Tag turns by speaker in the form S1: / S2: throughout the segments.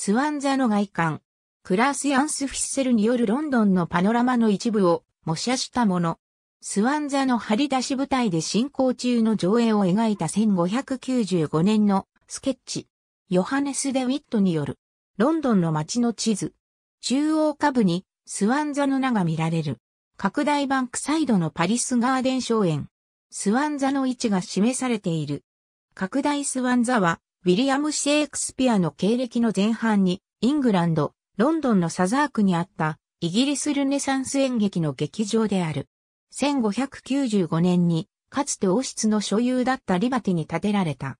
S1: スワンザの外観、クラース・ヤンス・フィッセルによるロンドンのパノラマの一部を模写したもの。スワンザの張り出し舞台で進行中の上映を描いた1595年のスケッチ。ヨハネス・デ・ウィットによるロンドンの街の地図。中央下部にスワンザの名が見られる。拡大版クサイドのパリスガーデン荘園。スワンザの位置が示されている。拡大スワンザはウィリアム・シェイクスピアの経歴の前半に、イングランド、ロンドンのサザークにあった、イギリスルネサンス演劇の劇場である。1595年に、かつて王室の所有だったリバティに建てられた。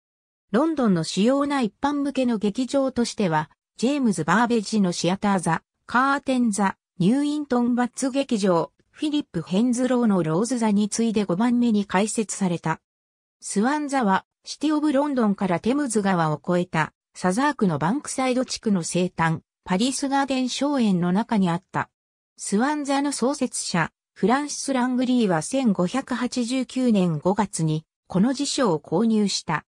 S1: ロンドンの主要な一般向けの劇場としては、ジェームズ・バーベジのシアターザ、カーテンザ、ニューイントン・バッツ劇場、フィリップ・ヘンズローのローズザに次いで5番目に開設された。スワンザはシティオブロンドンからテムズ川を越えた、サザークのバンクサイド地区の生誕、パリスガーデン荘園の中にあった。スワンザの創設者、フランシス・ラングリーは1589年5月に、この辞書を購入した。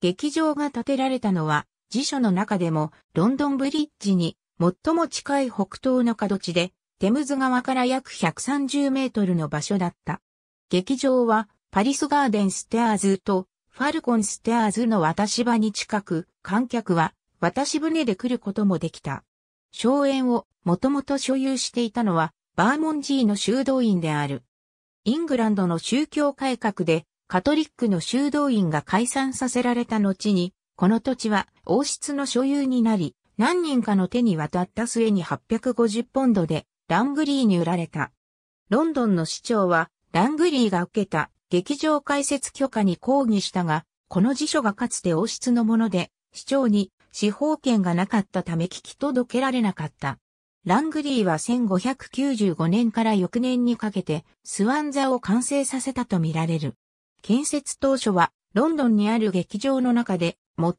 S1: 劇場が建てられたのは、辞書の中でも、ロンドンブリッジに、最も近い北東の角地で、テムズ川から約130メートルの場所だった。劇場は、パリスガーデンステアーズとファルコンステアーズの渡し場に近く、観客は渡し船で来ることもできた。荘園をもともと所有していたのはバーモンジーの修道院である。イングランドの宗教改革でカトリックの修道院が解散させられた後に、この土地は王室の所有になり、何人かの手に渡った末に850ポンドでラングリーに売られた。ロンドンの市長はラングリーが受けた劇場開設許可に抗議したが、この辞書がかつて王室のもので、市長に司法権がなかったため聞き届けられなかった。ラングリーは1595年から翌年にかけてスワン座を完成させたとみられる。建設当初はロンドンにある劇場の中で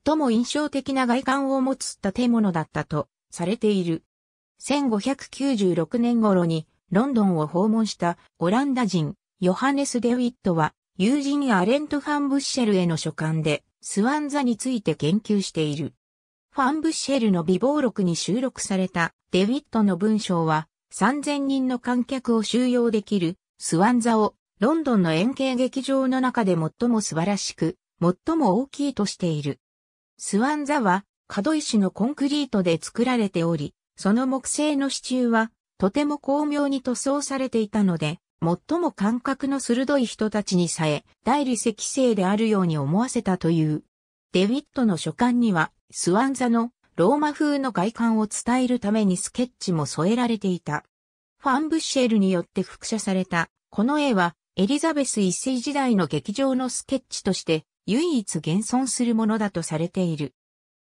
S1: 最も印象的な外観を持つ建物だったとされている。1596年頃にロンドンを訪問したオランダ人ヨハネス・デウィットは、友人アレント・ファンブッシェルへの書簡で、スワンザについて研究している。ファンブッシェルの微暴録に収録されたデウィットの文章は、3000人の観客を収容できる、スワンザを、ロンドンの円形劇場の中で最も素晴らしく、最も大きいとしている。スワンザは、角石のコンクリートで作られており、その木製の支柱は、とても巧妙に塗装されていたので、最も感覚の鋭い人たちにさえ、大理石製であるように思わせたという。デビットの書簡には、スワンザのローマ風の外観を伝えるためにスケッチも添えられていた。ファンブッシェルによって複写された、この絵は、エリザベス一世時代の劇場のスケッチとして、唯一現存するものだとされている。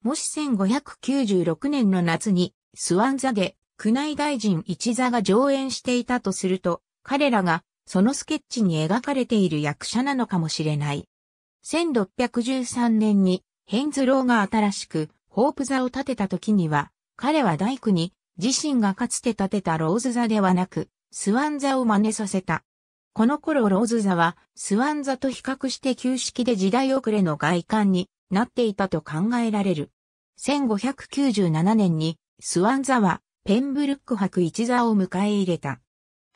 S1: もし1596年の夏に、スワンザで、宮内大臣一座が上演していたとすると、彼らがそのスケッチに描かれている役者なのかもしれない。1613年にヘンズローが新しくホープ座を建てた時には、彼は大工に自身がかつて建てたローズ座ではなく、スワン座を真似させた。この頃ローズ座はスワン座と比較して旧式で時代遅れの外観になっていたと考えられる。1597年にスワン座はペンブルック博一座を迎え入れた。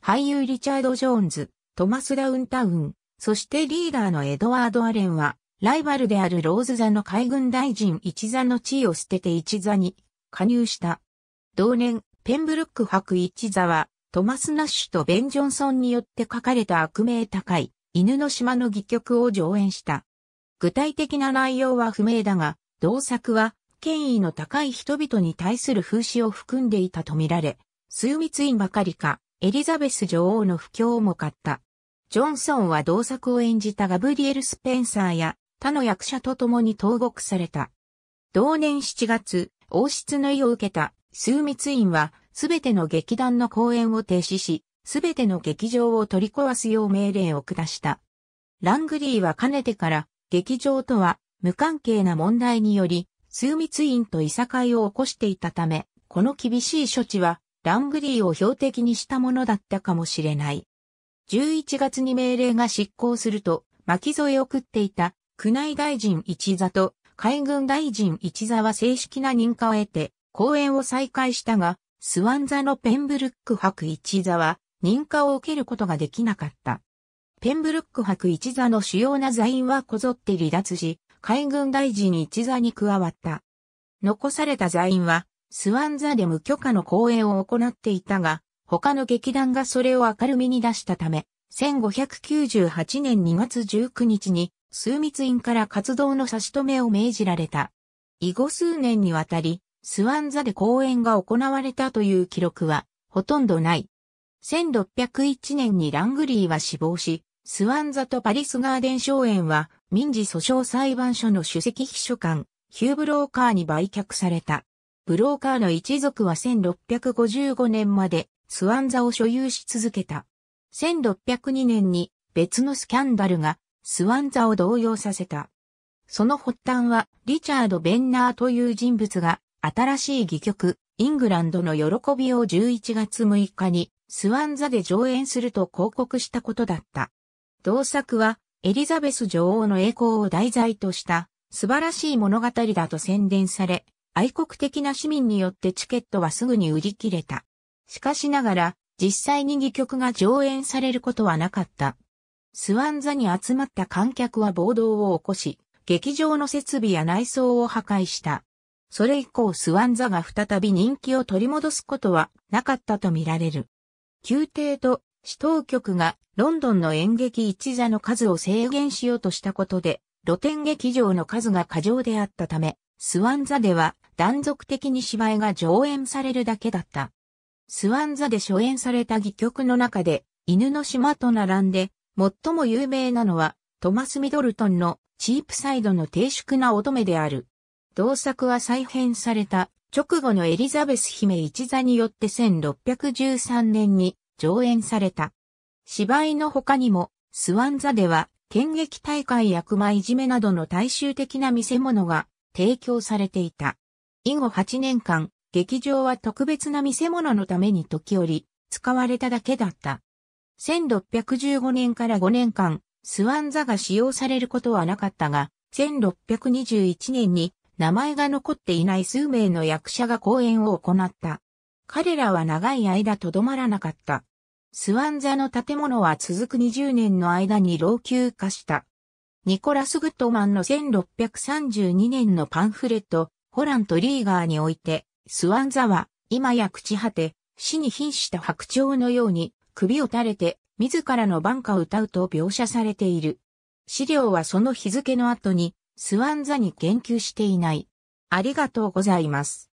S1: 俳優リチャード・ジョーンズ、トマス・ダウンタウン、そしてリーダーのエドワード・アレンは、ライバルであるローズ座の海軍大臣一座の地位を捨てて一座に加入した。同年、ペンブルック博一座は、トマス・ナッシュとベン・ジョンソンによって書かれた悪名高い、犬の島の戯曲を上演した。具体的な内容は不明だが、同作は、権威の高い人々に対する風刺を含んでいたとみられ、数密院ばかりか、エリザベス女王の不況も買った。ジョンソンは同作を演じたガブリエル・スペンサーや他の役者と共に投獄された。同年7月、王室の意を受けた数密院はすべての劇団の公演を停止し、すべての劇場を取り壊すよう命令を下した。ラングリーはかねてから劇場とは無関係な問題により、数密院といさかいを起こしていたため、この厳しい処置はラングリーを標的にしたものだったかもしれない。11月に命令が執行すると、巻き添えを食っていた宮内大臣一座と海軍大臣一座は正式な認可を得て、講演を再開したが、スワン座のペンブルック博一座は認可を受けることができなかった。ペンブルック博一座の主要な座員はこぞって離脱し、海軍大臣一座に加わった。残された座員は、スワンザで無許可の公演を行っていたが、他の劇団がそれを明るみに出したため、1598年2月19日に、数密院から活動の差し止めを命じられた。以後数年にわたり、スワンザで公演が行われたという記録は、ほとんどない。1601年にラングリーは死亡し、スワンザとパリスガーデン荘園は民事訴訟裁判所の首席秘書官、ヒューブローカーに売却された。ブローカーの一族は1655年までスワン座を所有し続けた。1602年に別のスキャンダルがスワン座を動揺させた。その発端はリチャード・ベンナーという人物が新しい戯曲イングランドの喜びを11月6日にスワン座で上演すると広告したことだった。同作はエリザベス女王の栄光を題材とした素晴らしい物語だと宣伝され、愛国的な市民によってチケットはすぐに売り切れた。しかしながら、実際に戯曲が上演されることはなかった。スワンザに集まった観客は暴動を起こし、劇場の設備や内装を破壊した。それ以降スワンザが再び人気を取り戻すことはなかったとみられる。宮廷と市当局がロンドンの演劇一座の数を制限しようとしたことで、露天劇場の数が過剰であったため、スワン座では断続的に芝居が上演されるだけだった。スワン座で初演された戯曲の中で、犬の島と並んで、最も有名なのは、トマス・ミドルトンのチープサイドの低粛な乙女である。同作は再編された直後のエリザベス姫一座によって1613年に上演された。芝居の他にも、スワン座では、剣劇大会や熊いじめなどの大衆的な見せ物が提供されていた。以後8年間、劇場は特別な見せ物のために時折、使われただけだった。1615年から5年間、スワン座が使用されることはなかったが、1621年に名前が残っていない数名の役者が講演を行った。彼らは長い間とどまらなかった。スワン座の建物は続く20年の間に老朽化した。ニコラス・グッドマンの1632年のパンフレット、ホランとリーガーにおいて、スワンザは、今や朽ち果て、死に瀕した白鳥のように、首を垂れて、自らの挽歌を歌うと描写されている。資料はその日付の後に、スワンザに言及していない。ありがとうございます。